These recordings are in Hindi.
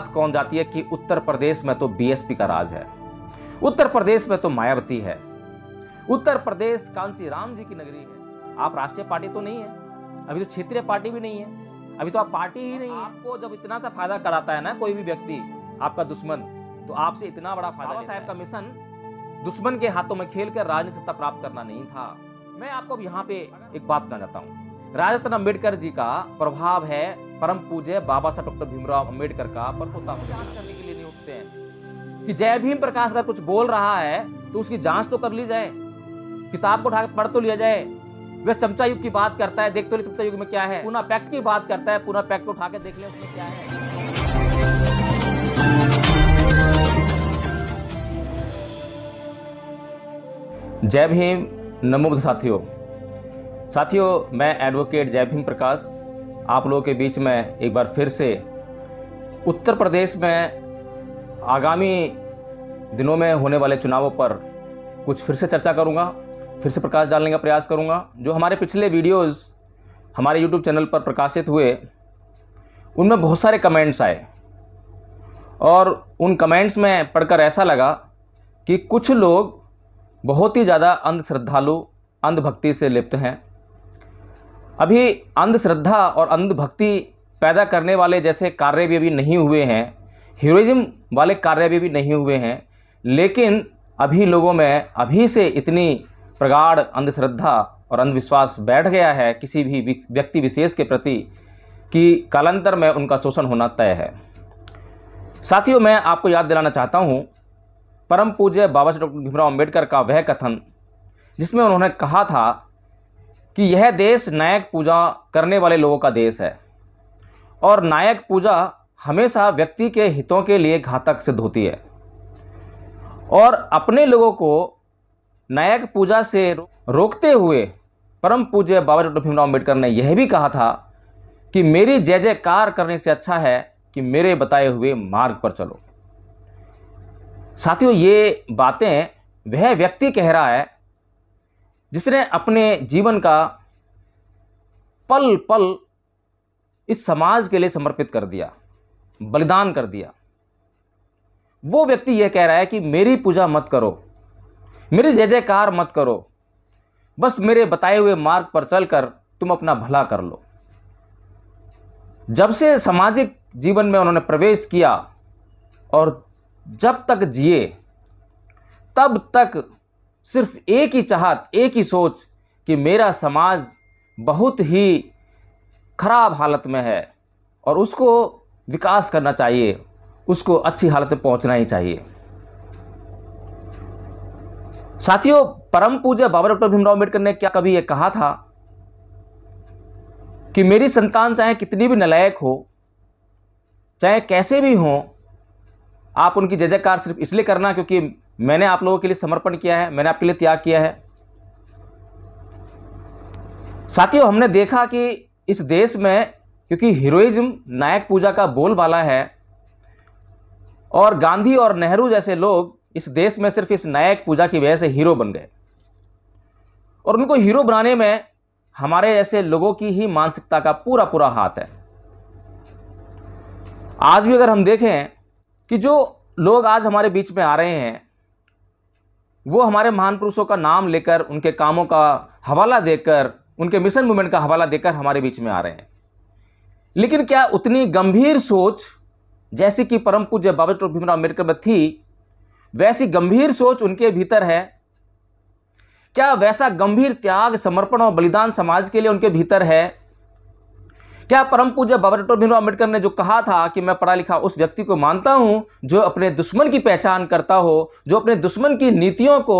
बात कौन जाती है कि उत्तर प्रदेश में तो बीएसपी का राज है उत्तर प्रदेश में तो मायावती है उत्तर प्रदेश कांसी राम जी की नगरी है आप राष्ट्रीय पार्टी तो नहीं है अभी तो क्षेत्रीय पार्टी भी नहीं है अभी तो आप पार्टी ही नहीं है आपको जब इतना सा फायदा कराता है ना कोई भी व्यक्ति आपका दुश्मन तो आपसे इतना बड़ा फायदा साहब का मिशन दुश्मन के हाथों में खेल कर राजनीति प्राप्त करना नहीं था मैं आपको यहाँ पे एक बात बताना चाहता हूँ राजरत्न अम्बेडकर जी का प्रभाव है परम पूज्य बाबा साहब डॉक्टर भीमराव अम्बेडकर का पर बलपोता करने के लिए नहीं उठते हैं कि जय भीम प्रकाश अगर कुछ बोल रहा है तो उसकी जांच तो कर ली जाए किताब को उठाकर पढ़ तो लिया जाए वह चमचा युग की बात करता है देख तो चमचा युग में क्या है पूना पैक्ट की बात करता है पूना पैक्ट को उठा के देख ले उसमें क्या है जय भीम नमो साथियों साथियों मैं एडवोकेट जय भीम प्रकाश आप लोगों के बीच में एक बार फिर से उत्तर प्रदेश में आगामी दिनों में होने वाले चुनावों पर कुछ फिर से चर्चा करूँगा फिर से प्रकाश डालने का प्रयास करूँगा जो हमारे पिछले वीडियोज़ हमारे यूट्यूब चैनल पर प्रकाशित हुए उनमें बहुत सारे कमेंट्स आए और उन कमेंट्स में पढ़कर ऐसा लगा कि कुछ लोग बहुत ही ज़्यादा अंधश्रद्धालु अंधभक्ति से लिप्त हैं अभी अंधश्रद्धा और अंधभक्ति पैदा करने वाले जैसे कार्य भी अभी नहीं हुए हैं हीरोइज्म वाले कार्य भी, भी नहीं हुए हैं लेकिन अभी लोगों में अभी से इतनी प्रगाढ़ अंधश्रद्धा और अंधविश्वास बैठ गया है किसी भी व्यक्ति विशेष के प्रति कि कालांतर में उनका शोषण होना तय है साथियों मैं आपको याद दिलाना चाहता हूँ परम पूज्य बाबा साहब डॉक्टर भीमराव अम्बेडकर का वह कथन जिसमें उन्होंने कहा था कि यह देश नायक पूजा करने वाले लोगों का देश है और नायक पूजा हमेशा व्यक्ति के हितों के लिए घातक सिद्ध होती है और अपने लोगों को नायक पूजा से रोकते हुए परम पूज्य बाबा डॉक्टर भीमराव अम्बेडकर ने यह भी कहा था कि मेरी जय जयकार करने से अच्छा है कि मेरे बताए हुए मार्ग पर चलो साथियों ये बातें वह व्यक्ति कह रहा है जिसने अपने जीवन का पल पल इस समाज के लिए समर्पित कर दिया बलिदान कर दिया वो व्यक्ति यह कह रहा है कि मेरी पूजा मत करो मेरी जय जयकार मत करो बस मेरे बताए हुए मार्ग पर चलकर तुम अपना भला कर लो जब से सामाजिक जीवन में उन्होंने प्रवेश किया और जब तक जिए तब तक सिर्फ एक ही चाहत एक ही सोच कि मेरा समाज बहुत ही खराब हालत में है और उसको विकास करना चाहिए उसको अच्छी हालत में पहुंचना ही चाहिए साथियों परम पूज्य बाबा डॉक्टर भीमराव अम्बेडकर ने क्या कभी ये कहा था कि मेरी संतान चाहे कितनी भी नलायक हो चाहे कैसे भी हों आप उनकी जय जयकार सिर्फ इसलिए करना क्योंकि मैंने आप लोगों के लिए समर्पण किया है मैंने आपके लिए त्याग किया है साथियों हमने देखा कि इस देश में क्योंकि हीरोइज्म नायक पूजा का बोलबाला है और गांधी और नेहरू जैसे लोग इस देश में सिर्फ इस नायक पूजा की वजह से हीरो बन गए और उनको हीरो बनाने में हमारे ऐसे लोगों की ही मानसिकता का पूरा पूरा हाथ है आज भी अगर हम देखें कि जो लोग आज हमारे बीच में आ रहे हैं वो हमारे महान पुरुषों का नाम लेकर उनके कामों का हवाला देकर उनके मिशन मूवमेंट का हवाला देकर हमारे बीच में आ रहे हैं लेकिन क्या उतनी गंभीर सोच जैसी कि परम पूज्य बाबा डॉक्टर भीमराव अम्बेडकर में थी वैसी गंभीर सोच उनके भीतर है क्या वैसा गंभीर त्याग समर्पण और बलिदान समाज के लिए उनके भीतर है क्या परम पूज्य बाबा डॉक्टर भीमराव अम्बेडकर ने जो कहा था कि मैं पढ़ा लिखा उस व्यक्ति को मानता हूं जो अपने दुश्मन की पहचान करता हो जो अपने दुश्मन की नीतियों को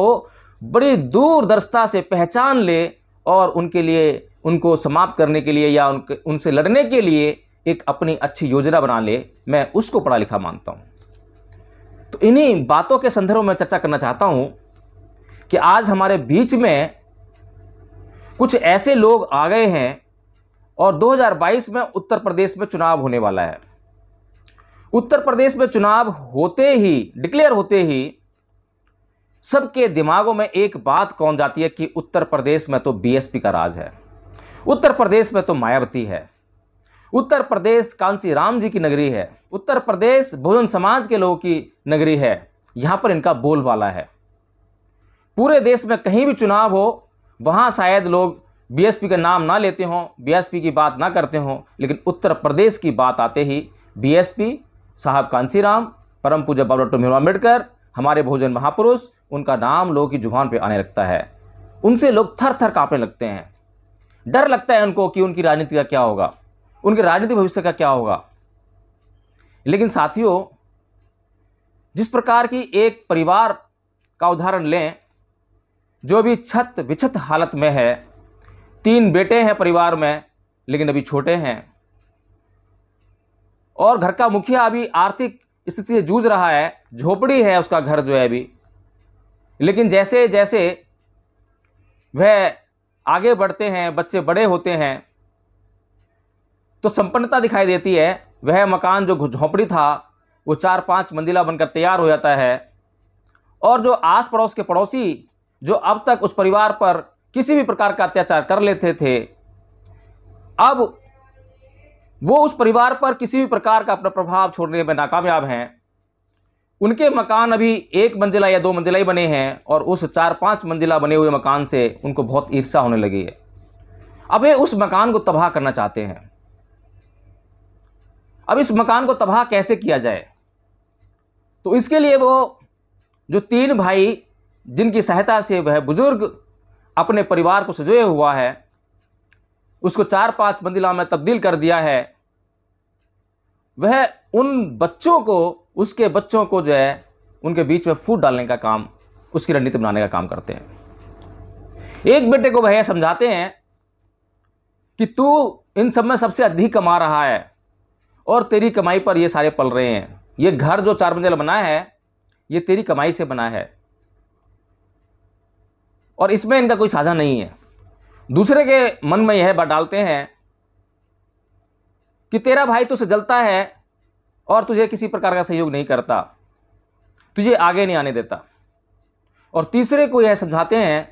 बड़ी दूरदर्शता से पहचान ले और उनके लिए उनको समाप्त करने के लिए या उनके उनसे लड़ने के लिए एक अपनी अच्छी योजना बना ले मैं उसको पढ़ा लिखा मानता हूँ तो इन्हीं बातों के संदर्भ में चर्चा करना चाहता हूँ कि आज हमारे बीच में कुछ ऐसे लोग आ गए हैं और 2022 में उत्तर प्रदेश में चुनाव होने वाला है उत्तर प्रदेश में चुनाव होते ही डिक्लेयर होते ही सबके दिमागों में एक बात कौन जाती है कि उत्तर प्रदेश में तो बीएसपी का राज है उत्तर प्रदेश में तो मायावती है उत्तर प्रदेश कांसी राम जी की नगरी है उत्तर प्रदेश बहुजन समाज के लोगों की नगरी है यहाँ पर इनका बोलबाला है पूरे देश में कहीं भी चुनाव हो वहाँ शायद लोग बीएसपी का नाम ना लेते हों बीएसपी की बात ना करते हों लेकिन उत्तर प्रदेश की बात आते ही बीएसपी साहब कांसीराम परम पूजा बाबा डॉक्टर भीमराव अम्बेडकर हमारे भोजन महापुरुष उनका नाम लोगों की जुबान पे आने लगता है उनसे लोग थर थर काँपने लगते हैं डर लगता है उनको कि उनकी राजनीति का क्या होगा उनके राजनीतिक भविष्य का क्या होगा लेकिन साथियों जिस प्रकार की एक परिवार का उदाहरण लें जो भी छत विछत हालत में है तीन बेटे हैं परिवार में लेकिन अभी छोटे हैं और घर का मुखिया अभी आर्थिक स्थिति से जूझ रहा है झोपड़ी है उसका घर जो है अभी लेकिन जैसे जैसे वह आगे बढ़ते हैं बच्चे बड़े होते हैं तो संपन्नता दिखाई देती है वह मकान जो झोंपड़ी था वो चार पांच मंजिला बनकर तैयार हो जाता है और जो आस पड़ोस के पड़ोसी जो अब तक उस परिवार पर किसी भी प्रकार का अत्याचार कर लेते थे अब वो उस परिवार पर किसी भी प्रकार का अपना प्रभाव छोड़ने में नाकामयाब हैं उनके मकान अभी एक मंजिला या दो मंजिला ही बने हैं और उस चार पाँच मंजिला बने हुए मकान से उनको बहुत ईर्षा होने लगी है अब ये उस मकान को तबाह करना चाहते हैं अब इस मकान को तबाह कैसे किया जाए तो इसके लिए वो जो तीन भाई जिनकी सहायता से वह बुज़ुर्ग अपने परिवार को सजोए हुआ है उसको चार पाँच मंजिला में तब्दील कर दिया है वह उन बच्चों को उसके बच्चों को जो है उनके बीच में फूट डालने का काम उसकी रणनीति बनाने का काम करते हैं एक बेटे को भैया समझाते हैं कि तू इन सब में सबसे अधिक कमा रहा है और तेरी कमाई पर ये सारे पल रहे हैं ये घर जो चार मंजिल बना है ये तेरी कमाई से बना है और इसमें इनका कोई साझा नहीं है दूसरे के मन में यह बात डालते हैं कि तेरा भाई तुझसे जलता है और तुझे किसी प्रकार का सहयोग नहीं करता तुझे आगे नहीं आने देता और तीसरे को यह समझाते हैं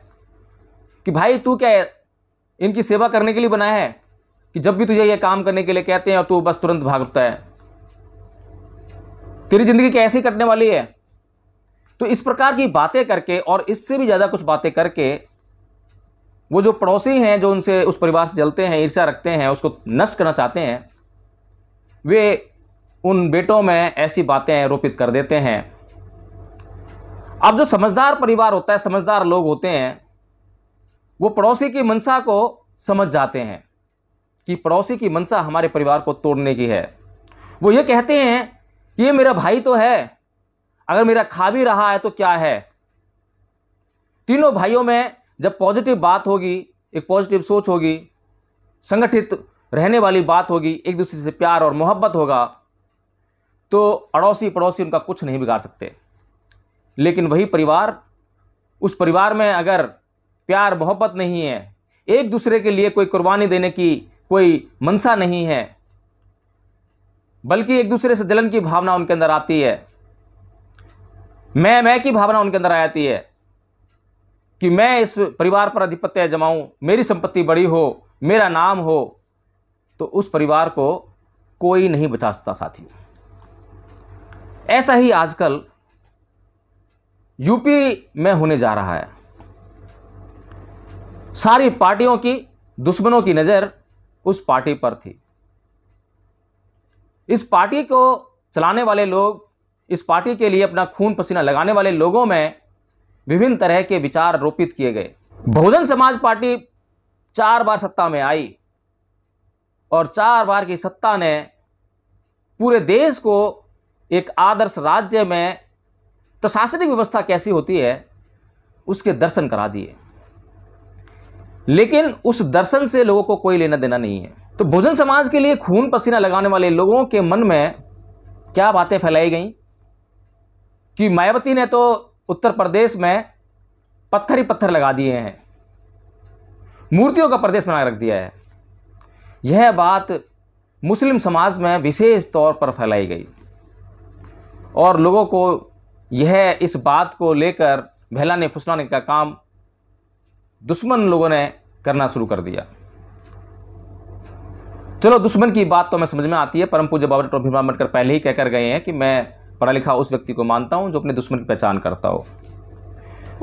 कि भाई तू क्या इनकी सेवा करने के लिए बना है कि जब भी तुझे यह काम करने के लिए कहते हैं और तू बस तुरंत भाग उठता है तेरी ज़िंदगी कैसी कटने वाली है तो इस प्रकार की बातें करके और इससे भी ज़्यादा कुछ बातें करके वो जो पड़ोसी हैं जो उनसे उस परिवार से जलते हैं ईर्ष्या रखते हैं उसको नष्ट करना चाहते हैं वे उन बेटों में ऐसी बातें आरोपित कर देते हैं अब जो समझदार परिवार होता है समझदार लोग होते हैं वो पड़ोसी की मंशा को समझ जाते हैं कि पड़ोसी की मंशा हमारे परिवार को तोड़ने की है वो ये कहते हैं कि ये मेरा भाई तो है अगर मेरा खा भी रहा है तो क्या है तीनों भाइयों में जब पॉजिटिव बात होगी एक पॉजिटिव सोच होगी संगठित रहने वाली बात होगी एक दूसरे से प्यार और मोहब्बत होगा तो अड़ोसी पड़ोसी उनका कुछ नहीं बिगाड़ सकते लेकिन वही परिवार उस परिवार में अगर प्यार मोहब्बत नहीं है एक दूसरे के लिए कोई कुर्बानी देने की कोई मनसा नहीं है बल्कि एक दूसरे से जलन की भावना उनके अंदर आती है मैं मैं की भावना उनके अंदर आ जाती है कि मैं इस परिवार पर अधिपत्य जमाऊं मेरी संपत्ति बड़ी हो मेरा नाम हो तो उस परिवार को कोई नहीं बचा सकता साथी ऐसा ही आजकल यूपी में होने जा रहा है सारी पार्टियों की दुश्मनों की नज़र उस पार्टी पर थी इस पार्टी को चलाने वाले लोग इस पार्टी के लिए अपना खून पसीना लगाने वाले लोगों में विभिन्न तरह के विचार रोपित किए गए बहुजन समाज पार्टी चार बार सत्ता में आई और चार बार की सत्ता ने पूरे देश को एक आदर्श राज्य में प्रशासनिक व्यवस्था कैसी होती है उसके दर्शन करा दिए लेकिन उस दर्शन से लोगों को कोई लेना देना नहीं है तो बहुजन समाज के लिए खून पसीना लगाने वाले लोगों के मन में क्या बातें फैलाई गई कि मायावती ने तो उत्तर प्रदेश में पत्थर ही पत्थर लगा दिए हैं मूर्तियों का प्रदेश बना रख दिया है यह बात मुस्लिम समाज में विशेष तौर पर फैलाई गई और लोगों को यह इस बात को लेकर बहलाने फुसलाने का काम दुश्मन लोगों ने करना शुरू कर दिया चलो दुश्मन की बात तो हमें समझ में आती है परम पूज्य बाबा डॉक्टर भीमराव अम्बेडकर पहले ही कहकर गए हैं कि मैं पढ़ा लिखा उस व्यक्ति को मानता हूँ जो अपने दुश्मन की पहचान करता हो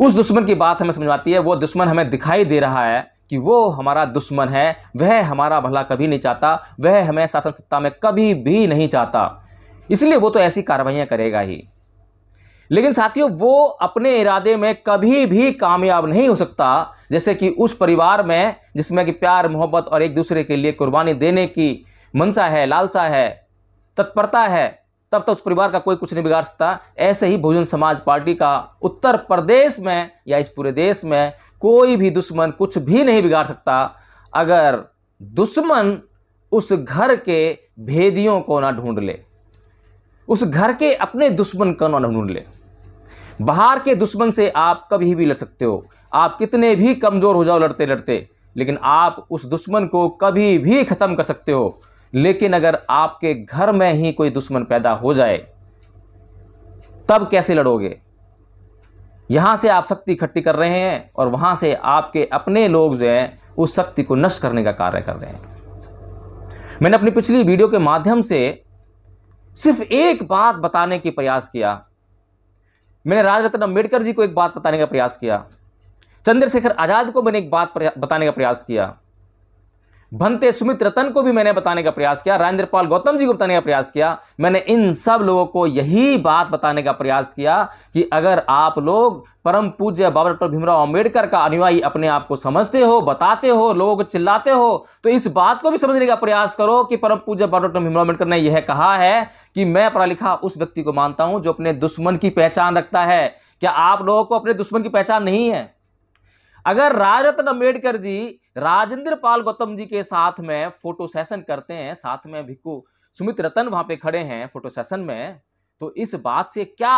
उस दुश्मन की बात हमें समझ आती है वो दुश्मन हमें दिखाई दे रहा है कि वो हमारा दुश्मन है वह हमारा भला कभी नहीं चाहता वह हमें शासन सत्ता में कभी भी नहीं चाहता इसलिए वो तो ऐसी कार्रवाइयाँ करेगा ही लेकिन साथियों वो अपने इरादे में कभी भी कामयाब नहीं हो सकता जैसे कि उस परिवार में जिसमें कि प्यार मोहब्बत और एक दूसरे के लिए कुर्बानी देने की मनसा है लालसा है तत्परता है तब तक तो उस परिवार का कोई कुछ नहीं बिगाड़ सकता ऐसे ही बहुजन समाज पार्टी का उत्तर प्रदेश में या इस पूरे देश में कोई भी दुश्मन कुछ भी नहीं बिगाड़ सकता अगर दुश्मन उस घर के भेदियों को ना ढूंढ ले उस घर के अपने दुश्मन को ना ढूंढ ले बाहर के दुश्मन से आप कभी भी लड़ सकते हो आप कितने भी कमज़ोर हो जाओ लड़ते लड़ते लेकिन आप उस दुश्मन को कभी भी ख़त्म कर सकते हो लेकिन अगर आपके घर में ही कोई दुश्मन पैदा हो जाए तब कैसे लड़ोगे यहां से आप शक्ति इकट्ठी कर रहे हैं और वहां से आपके अपने लोग जो हैं उस शक्ति को नष्ट करने का कार्य कर रहे हैं मैंने अपनी पिछली वीडियो के माध्यम से सिर्फ एक बात बताने की प्रयास किया मैंने राजरत्न अम्बेडकर जी को एक बात बताने का प्रयास किया चंद्रशेखर आज़ाद को मैंने एक बात बताने का प्रयास किया भंते सुमित रतन को भी मैंने बताने का प्रयास किया राजेंद्रपाल गौतम जी को बताने का प्रयास किया मैंने इन सब लोगों को यही बात बताने का प्रयास किया कि अगर आप लोग परम पूज्य बाबा डॉक्टर भीमराव अंबेडकर का अनुयायी अपने आप को समझते हो बताते हो लोगों को चिल्लाते हो तो इस बात को भी समझने का प्रयास करो कि परम पूज्य बाबा डॉक्टर भीमराव अंबेडकर ने यह कहा है कि मैं पढ़ा लिखा उस व्यक्ति को मानता हूं जो अपने दुश्मन की पहचान रखता है क्या आप लोगों को अपने दुश्मन की पहचान नहीं है अगर राज अम्बेडकर जी राजेंद्र पाल गौतम जी के साथ में फोटो सेशन करते हैं साथ में भिक्कू सुमित रतन वहां पे खड़े हैं फोटो सेशन में तो इस बात से क्या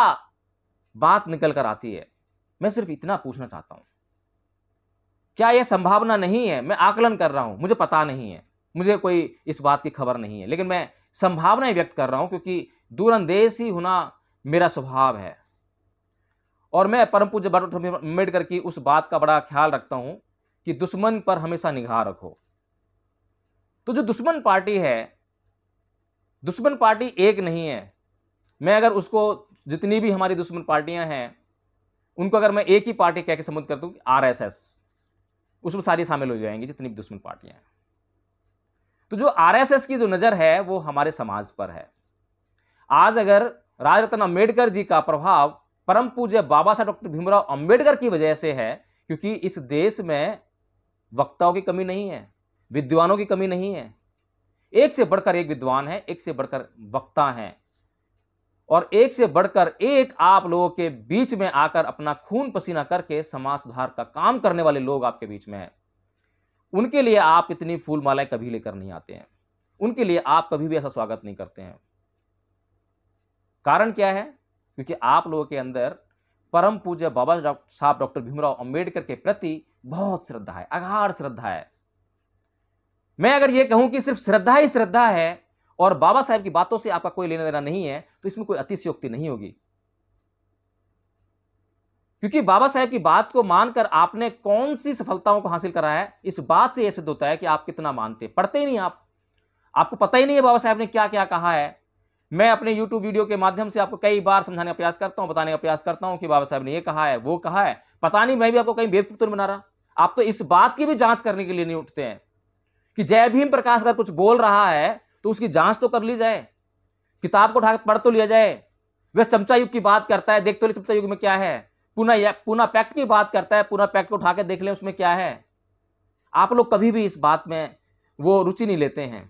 बात निकल कर आती है मैं सिर्फ इतना पूछना चाहता हूं क्या यह संभावना नहीं है मैं आकलन कर रहा हूं मुझे पता नहीं है मुझे कोई इस बात की खबर नहीं है लेकिन मैं संभावनाएं व्यक्त कर रहा हूं क्योंकि दूरंदेश ही होना मेरा स्वभाव है और मैं परम पूज्य बाबा डॉक्टर अम्बेडकर की उस बात का बड़ा ख्याल रखता हूँ कि दुश्मन पर हमेशा निगाह रखो तो जो दुश्मन पार्टी है दुश्मन पार्टी एक नहीं है मैं अगर उसको जितनी भी हमारी दुश्मन पार्टियां हैं उनको अगर मैं एक ही पार्टी कह के संबोधित कर दूँ आर एस एस उसमें सारी शामिल हो जाएंगी जितनी भी दुश्मन पार्टियां हैं तो जो आर एस एस की जो नज़र है वो हमारे समाज पर है आज अगर राज अम्बेडकर जी का प्रभाव परम पूज्य बाबा साहब डॉक्टर भीमराव अंबेडकर की वजह से है क्योंकि इस देश में वक्ताओं की कमी नहीं है विद्वानों की कमी नहीं है एक से बढ़कर एक विद्वान है एक से बढ़कर वक्ता हैं और एक से बढ़कर एक आप लोगों के बीच में आकर अपना खून पसीना करके समाज सुधार का काम करने वाले लोग आपके बीच में हैं उनके लिए आप इतनी फूल मालाएं कभी लेकर नहीं आते हैं उनके लिए आप कभी भी ऐसा स्वागत नहीं करते हैं कारण क्या है क्योंकि आप लोगों के अंदर परम पूज्य बाबा साहब डॉक्टर भीमराव अंबेडकर के प्रति बहुत श्रद्धा है अगाढ़ श्रद्धा है मैं अगर ये कहूं कि सिर्फ श्रद्धा ही श्रद्धा है और बाबा साहेब की बातों से आपका कोई लेना देना नहीं है तो इसमें कोई अतिशयोक्ति नहीं होगी क्योंकि बाबा साहेब की बात को मानकर आपने कौन सी सफलताओं को हासिल करा है इस बात से यह सिद्ध होता है कि आप कितना मानते पढ़ते ही नहीं आप आपको पता ही नहीं है बाबा साहेब ने क्या क्या कहा है मैं अपने यूट्यूब वीडियो के माध्यम से आपको कई बार समझाने का प्रयास करता हूँ बताने का प्रयास करता हूँ कि बाबा साहब ने ये कहा है वो कहा है पता नहीं मैं भी आपको कहीं बेवकूफ तो नहीं बना रहा आप तो इस बात की भी जांच करने के लिए नहीं उठते हैं कि जय भीम प्रकाश अगर कुछ बोल रहा है तो उसकी जांच तो कर ली जाए किताब को उठाकर पढ़ तो लिया जाए वह चमचा युग की बात करता है देख तो ले चमचा युग में क्या है पुनः पुनः पैक्ट की बात करता है पुनः पैक्ट को उठा के देख ले उसमें क्या है आप लोग कभी भी इस बात में वो रुचि नहीं लेते हैं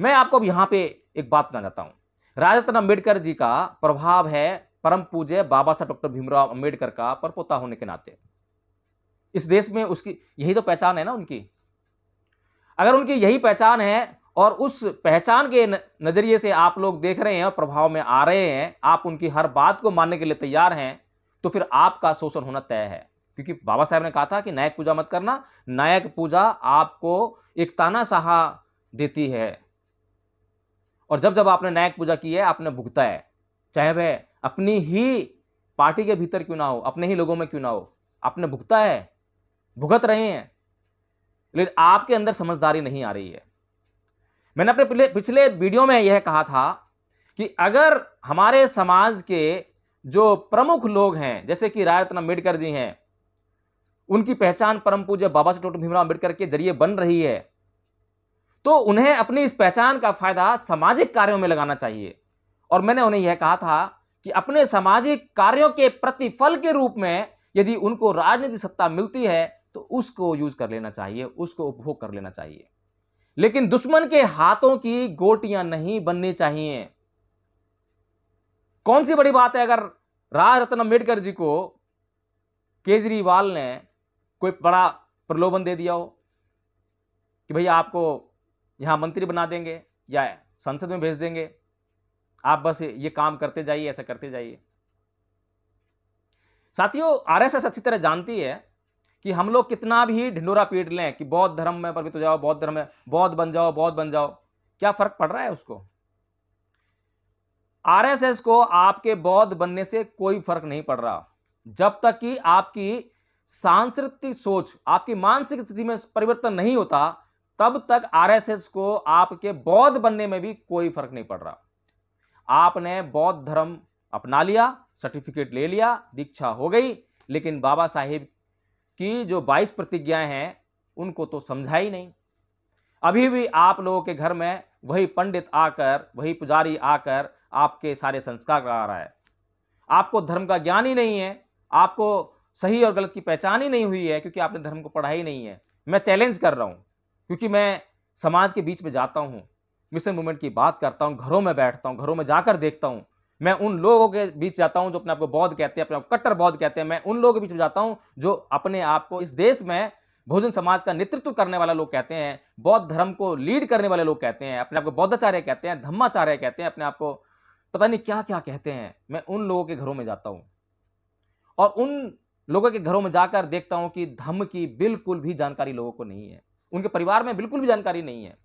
मैं आपको अब यहाँ पे एक बात बताना चाहता हूँ राजा अम्बेडकर जी का प्रभाव है परम पूज्य बाबा साहब डॉक्टर भीमराव अम्बेडकर का परपोता होने के नाते इस देश में उसकी यही तो पहचान है ना उनकी अगर उनकी यही पहचान है और उस पहचान के नज़रिए से आप लोग देख रहे हैं और प्रभाव में आ रहे हैं आप उनकी हर बात को मानने के लिए तैयार हैं तो फिर आपका शोषण होना तय है क्योंकि बाबा साहब ने कहा था कि नायक पूजा मत करना नायक पूजा आपको एक ताना साहा देती है और जब जब आपने नायक पूजा की है आपने भुगता है चाहे वह अपनी ही पार्टी के भीतर क्यों ना हो अपने ही लोगों में क्यों ना हो आपने भुगता है भुगत रहे हैं लेकिन आपके अंदर समझदारी नहीं आ रही है मैंने अपने पिछले वीडियो में यह कहा था कि अगर हमारे समाज के जो प्रमुख लोग हैं जैसे कि रत्न अम्बेडकर जी हैं उनकी पहचान परम पूज्य बाबा साहब डॉक्टर भीमराव अम्बेडकर के जरिए बन रही है तो उन्हें अपनी इस पहचान का फ़ायदा सामाजिक कार्यों में लगाना चाहिए और मैंने उन्हें यह कहा था कि अपने सामाजिक कार्यों के प्रतिफल के रूप में यदि उनको राजनीतिक सत्ता मिलती है तो उसको यूज कर लेना चाहिए उसको उपभोग कर लेना चाहिए लेकिन दुश्मन के हाथों की गोटियां नहीं बननी चाहिए कौन सी बड़ी बात है अगर राज रत्न अम्बेडकर जी को केजरीवाल ने कोई बड़ा प्रलोभन दे दिया हो कि भाई आपको यहाँ मंत्री बना देंगे या संसद में भेज देंगे आप बस ये काम करते जाइए ऐसा करते जाइए साथियों आरएसएस अच्छी तरह जानती है कि हम लोग कितना भी ढिंडोरा पीट लें कि बौद्ध धर्म में पवित्र हो जाओ बौद्ध धर्म में बौद्ध बन जाओ बौद्ध बन जाओ क्या फर्क पड़ रहा है उसको आरएसएस को आपके बौद्ध बनने से कोई फर्क नहीं पड़ रहा जब तक कि आपकी सांस्कृतिक सोच आपकी मानसिक स्थिति में परिवर्तन नहीं होता तब तक आरएसएस को आपके बौद्ध बनने में भी कोई फर्क नहीं पड़ रहा आपने बौद्ध धर्म अपना लिया सर्टिफिकेट ले लिया दीक्षा हो गई लेकिन बाबा साहेब की जो 22 प्रतिज्ञाएं हैं उनको तो समझा ही नहीं अभी भी आप लोगों के घर में वही पंडित आकर वही पुजारी आकर आपके सारे संस्कार करा रहा है आपको धर्म का ज्ञान ही नहीं है आपको सही और गलत की पहचान ही नहीं हुई है क्योंकि आपने धर्म को पढ़ा ही नहीं है मैं चैलेंज कर रहा हूँ क्योंकि मैं समाज के बीच में जाता हूँ मिशन मूवमेंट की बात करता हूँ घरों में बैठता हूँ घरों में जाकर देखता हूँ मैं उन लोगों के बीच जाता हूँ जो अपने आप को बौद्ध कहते हैं अपने आप कट्टर बौद्ध कहते हैं मैं उन लोगों के बीच में जाता हूँ जो अपने आप को इस देश में भोजन समाज का नेतृत्व करने वाले लोग कहते हैं बौद्ध धर्म को लीड करने वाले लोग कहते हैं अपने आप को बौद्धाचार्य कहते हैं धम्माचार्य कहते हैं अपने आप को पता नहीं क्या क्या कहते हैं मैं उन लोगों के घरों में जाता हूँ और उन लोगों के घरों में जाकर देखता हूँ कि धम्म की बिल्कुल भी जानकारी लोगों को नहीं है उनके परिवार में बिल्कुल भी जानकारी नहीं है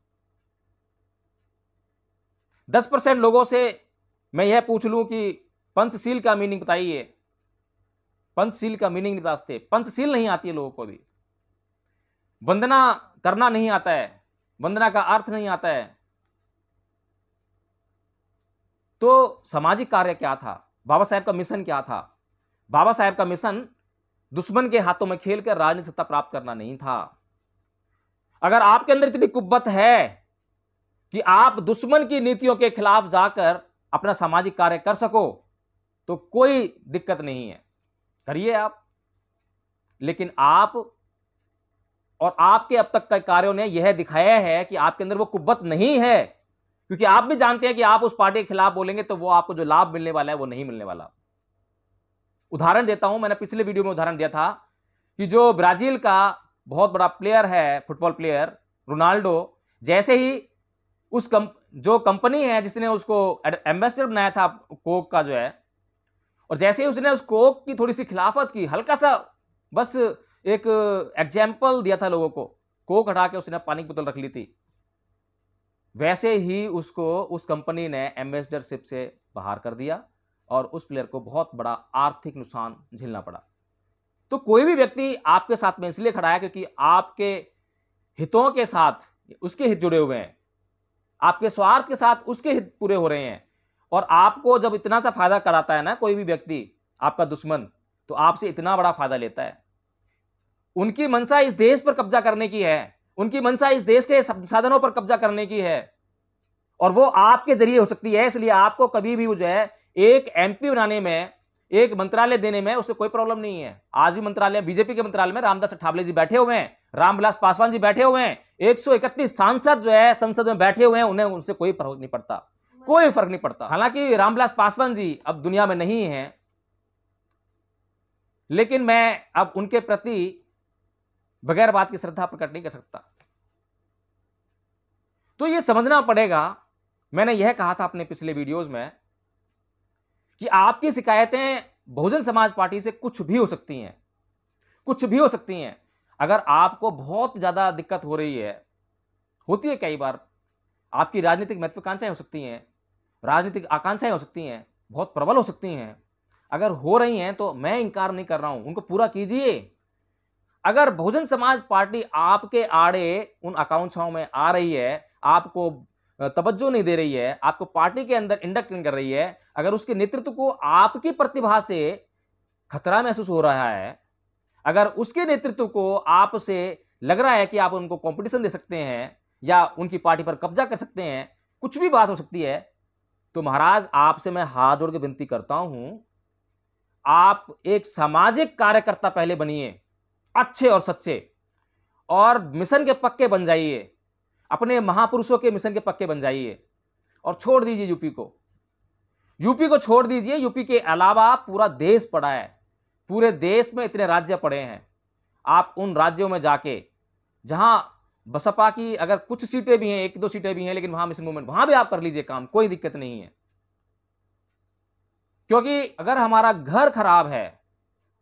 दस परसेंट लोगों से मैं यह पूछ लूं कि पंचशील का मीनिंग बताइए पंचशील का मीनिंग नहीं बताते पंचशील नहीं आती है लोगों को भी वंदना करना नहीं आता है वंदना का अर्थ नहीं आता है तो सामाजिक कार्य क्या था बाबा साहेब का मिशन क्या था बाबा साहेब का मिशन दुश्मन के हाथों में खेलकर राजनीति सत्ता प्राप्त करना नहीं था अगर आपके अंदर इतनी कुब्बत है कि आप दुश्मन की नीतियों के खिलाफ जाकर अपना सामाजिक कार्य कर सको तो कोई दिक्कत नहीं है करिए आप लेकिन आप और आपके अब तक के कार्यों ने यह दिखाया है कि आपके अंदर वो कुब्बत नहीं है क्योंकि आप भी जानते हैं कि आप उस पार्टी के खिलाफ बोलेंगे तो वो आपको जो लाभ मिलने वाला है वो नहीं मिलने वाला उदाहरण देता हूं मैंने पिछले वीडियो में उदाहरण दिया था कि जो ब्राजील का बहुत बड़ा प्लेयर है फुटबॉल प्लेयर रोनाल्डो जैसे ही उस कम जो कंपनी है जिसने उसको एम्बेसडर बनाया था कोक का जो है और जैसे ही उसने उस कोक की थोड़ी सी खिलाफत की हल्का सा बस एक एग्जाम्पल दिया था लोगों को कोक हटा के उसने पानी की बोतल रख ली थी वैसे ही उसको उस कंपनी ने एम्बेसडरशिप से बाहर कर दिया और उस प्लेयर को बहुत बड़ा आर्थिक नुकसान झेलना पड़ा तो कोई भी व्यक्ति आपके साथ में इसलिए खड़ा है क्योंकि आपके हितों के साथ उसके हित जुड़े हुए हैं आपके स्वार्थ के साथ उसके हित पूरे हो रहे हैं और आपको जब इतना सा फायदा कराता है ना कोई भी व्यक्ति आपका दुश्मन तो आपसे इतना बड़ा फायदा लेता है उनकी मनसा इस देश पर कब्जा करने की है उनकी मनसा इस देश के संसाधनों पर कब्जा करने की है और वो आपके जरिए हो सकती है इसलिए आपको कभी भी जो है एक एमपी बनाने में एक मंत्रालय देने में उसे कोई प्रॉब्लम नहीं है आज भी मंत्रालय बीजेपी के मंत्रालय में रामदास अठावले जी बैठे हुए हैं रामविलास पासवान जी बैठे हुए हैं एक सांसद जो है संसद में बैठे हुए हैं उन्हें उनसे कोई फर्क नहीं पड़ता कोई फर्क नहीं पड़ता हालांकि रामविलास पासवान जी अब दुनिया में नहीं है लेकिन मैं अब उनके प्रति बगैर बात की श्रद्धा प्रकट नहीं कर सकता तो यह समझना पड़ेगा मैंने यह कहा था अपने पिछले वीडियोज में कि आपकी शिकायतें बहुजन समाज पार्टी से कुछ भी हो सकती हैं कुछ भी हो सकती हैं अगर आपको बहुत ज़्यादा दिक्कत हो रही है होती है कई बार आपकी राजनीतिक महत्वाकांक्षाएं हो सकती हैं राजनीतिक आकांक्षाएं हो सकती हैं बहुत प्रबल हो सकती हैं अगर हो रही हैं तो मैं इनकार नहीं कर रहा हूं उनको पूरा कीजिए अगर बहुजन समाज पार्टी आपके आड़े उन आकांक्षाओं में आ रही है आपको तवज्जो नहीं दे रही है आपको पार्टी के अंदर इंडक्ट कर रही है अगर उसके नेतृत्व को आपकी प्रतिभा से खतरा महसूस हो रहा है अगर उसके नेतृत्व को आपसे लग रहा है कि आप उनको कंपटीशन दे सकते हैं या उनकी पार्टी पर कब्जा कर सकते हैं कुछ भी बात हो सकती है तो महाराज आपसे मैं हाथ जोड़ के विनती करता हूं आप एक सामाजिक कार्यकर्ता पहले बनिए अच्छे और सच्चे और मिशन के पक्के बन जाइए अपने महापुरुषों के मिशन के पक्के बन जाइए और छोड़ दीजिए यूपी को यूपी को छोड़ दीजिए यूपी के अलावा पूरा देश पड़ा है पूरे देश में इतने राज्य पड़े हैं आप उन राज्यों में जाके जहाँ बसपा की अगर कुछ सीटें भी हैं एक दो सीटें भी हैं लेकिन वहां मिशन मूवमेंट वहां भी आप कर लीजिए काम कोई दिक्कत नहीं है क्योंकि अगर हमारा घर खराब है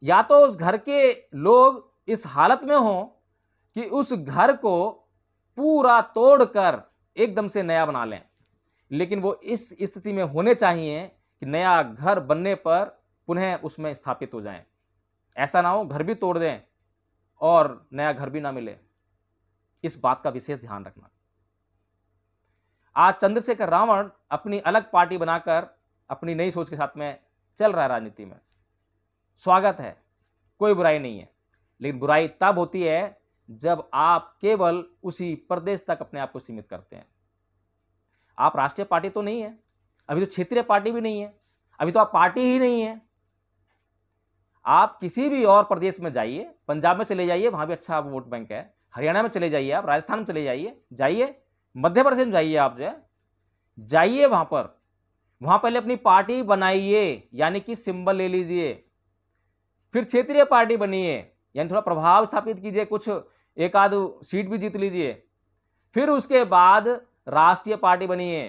या तो उस घर के लोग इस हालत में हों कि उस घर को पूरा तोड़कर एकदम से नया बना लें लेकिन वो इस स्थिति में होने चाहिए कि नया घर बनने पर पुनः उसमें स्थापित हो जाएं ऐसा ना हो घर भी तोड़ दें और नया घर भी ना मिले इस बात का विशेष ध्यान रखना आज चंद्रशेखर रावण अपनी अलग पार्टी बनाकर अपनी नई सोच के साथ में चल रहा है राजनीति में स्वागत है कोई बुराई नहीं है लेकिन बुराई तब होती है जब आप केवल उसी प्रदेश तक अपने आप को सीमित करते हैं आप राष्ट्रीय पार्टी तो नहीं है अभी तो क्षेत्रीय पार्टी भी नहीं है अभी तो आप पार्टी ही नहीं है आप किसी भी और प्रदेश में जाइए पंजाब में चले जाइए वहाँ भी अच्छा वोट बैंक है हरियाणा में चले जाइए आप राजस्थान में चले जाइए जाइए मध्य प्रदेश में जाइए आप जो है जाइए वहाँ पर वहाँ पहले अपनी पार्टी बनाइए यानी कि सिंबल ले लीजिए फिर क्षेत्रीय पार्टी बनिए यानी थोड़ा प्रभाव स्थापित कीजिए कुछ एक आध सीट भी जीत लीजिए फिर उसके बाद राष्ट्रीय पार्टी बनिए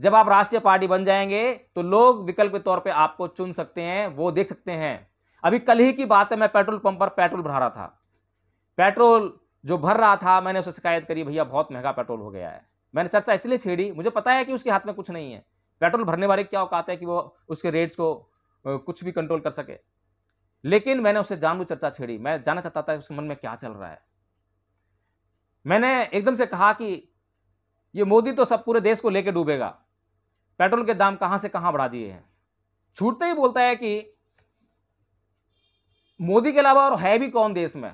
जब आप राष्ट्रीय पार्टी बन जाएंगे तो लोग विकल्प के तौर पे आपको चुन सकते हैं वो देख सकते हैं अभी कल ही की बात है मैं पेट्रोल पंप पर पेट्रोल भरा रहा था पेट्रोल जो भर रहा था मैंने उसे शिकायत करी भैया बहुत महंगा पेट्रोल हो गया है मैंने चर्चा इसलिए छेड़ी मुझे पता है कि उसके हाथ में कुछ नहीं है पेट्रोल भरने वाले क्या औकात है कि वो उसके रेट्स को कुछ भी कंट्रोल कर सके लेकिन मैंने उससे जानबूझ चर्चा छेड़ी मैं जानना चाहता था उसके मन में क्या चल रहा है मैंने एकदम से कहा कि ये मोदी तो सब पूरे देश को लेके डूबेगा पेट्रोल के दाम कहां से कहां बढ़ा दिए हैं छूटते तो ही बोलता है कि मोदी के अलावा और है भी कौन देश में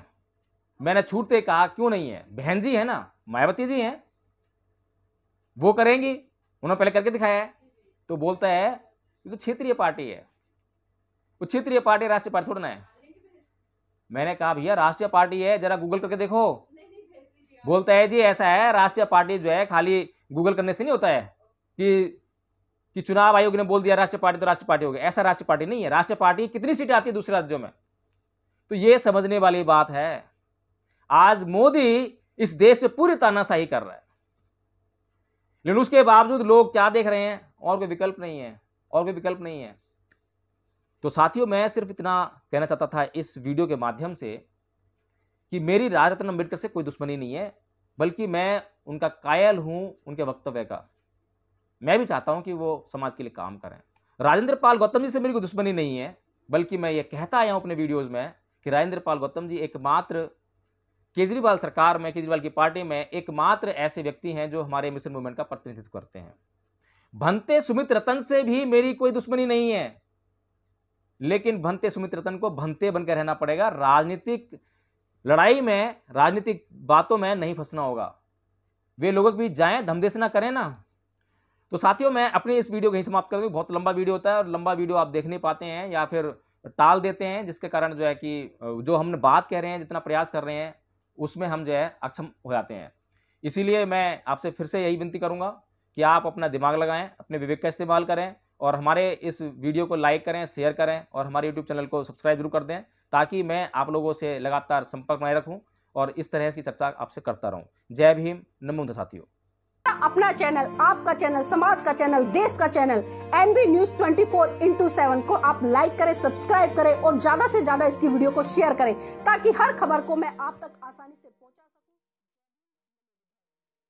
मैंने छूटते तो कहा क्यों नहीं है बहन जी है ना मायावती जी हैं वो करेंगी उन्होंने पहले करके दिखाया है तो बोलता है ये तो क्षेत्रीय पार्टी है वो क्षेत्रीय पार्टी राष्ट्रीय पार्टी थोड़ा ना है मैंने कहा भैया राष्ट्रीय पार्टी है जरा गूगल करके देखो बोलता है जी ऐसा है राष्ट्रीय पार्टी जो है खाली गूगल करने से नहीं होता है कि कि चुनाव आयोग ने बोल दिया राष्ट्रीय पार्टी तो राष्ट्रीय पार्टी हो गई ऐसा राष्ट्रीय पार्टी नहीं है राष्ट्रीय पार्टी कितनी सीटें आती है दूसरे राज्यों में तो ये समझने वाली बात है आज मोदी इस देश में पूरी तानाशाही कर रहा है लेकिन उसके बावजूद लोग क्या देख रहे हैं और कोई विकल्प नहीं है और कोई विकल्प नहीं है तो साथियों मैं सिर्फ इतना कहना चाहता था इस वीडियो के माध्यम से कि मेरी राजरत्न अम्बेडकर से कोई दुश्मनी नहीं है बल्कि मैं उनका कायल हूँ उनके वक्तव्य का मैं भी चाहता हूँ कि वो समाज के लिए काम करें राजेंद्र पाल गौतम जी से मेरी कोई दुश्मनी नहीं है बल्कि मैं ये कहता आया हूँ अपने वीडियोज़ में कि राजेंद्र पाल गौतम जी एकमात्र केजरीवाल सरकार में केजरीवाल की पार्टी में एकमात्र ऐसे व्यक्ति हैं जो हमारे मिशन मूवमेंट का प्रतिनिधित्व करते हैं भंते सुमित रतन से भी मेरी कोई दुश्मनी नहीं है लेकिन भंते सुमित रतन को भंते बनकर रहना पड़ेगा राजनीतिक लड़ाई में राजनीतिक बातों में नहीं फंसना होगा वे लोगों के बीच जाएं धमदेस ना करें ना तो साथियों मैं अपनी इस वीडियो को ही समाप्त दूँ बहुत लंबा वीडियो होता है और लंबा वीडियो आप देख नहीं पाते हैं या फिर टाल देते हैं जिसके कारण जो है कि जो हमने बात कह रहे हैं जितना प्रयास कर रहे हैं उसमें हम जो है अक्षम हो जाते हैं इसीलिए मैं आपसे फिर से यही विनती करूँगा कि आप अपना दिमाग लगाएं अपने विवेक का इस्तेमाल करें और हमारे इस वीडियो को लाइक करें शेयर करें और हमारे यूट्यूब चैनल को सब्सक्राइब जरूर कर दें ताकि मैं आप लोगों से लगातार संपर्क बनाए रखूँ और इस तरह की चर्चा आपसे करता रहूँ जय भीम नमो साथियों अपना चैनल आपका चैनल समाज का चैनल देश का channel NB news 24 four into seven को आप लाइक करें सब्सक्राइब करें और ज्यादा से ज्यादा इसकी वीडियो को शेयर करें ताकि हर खबर को मैं आप तक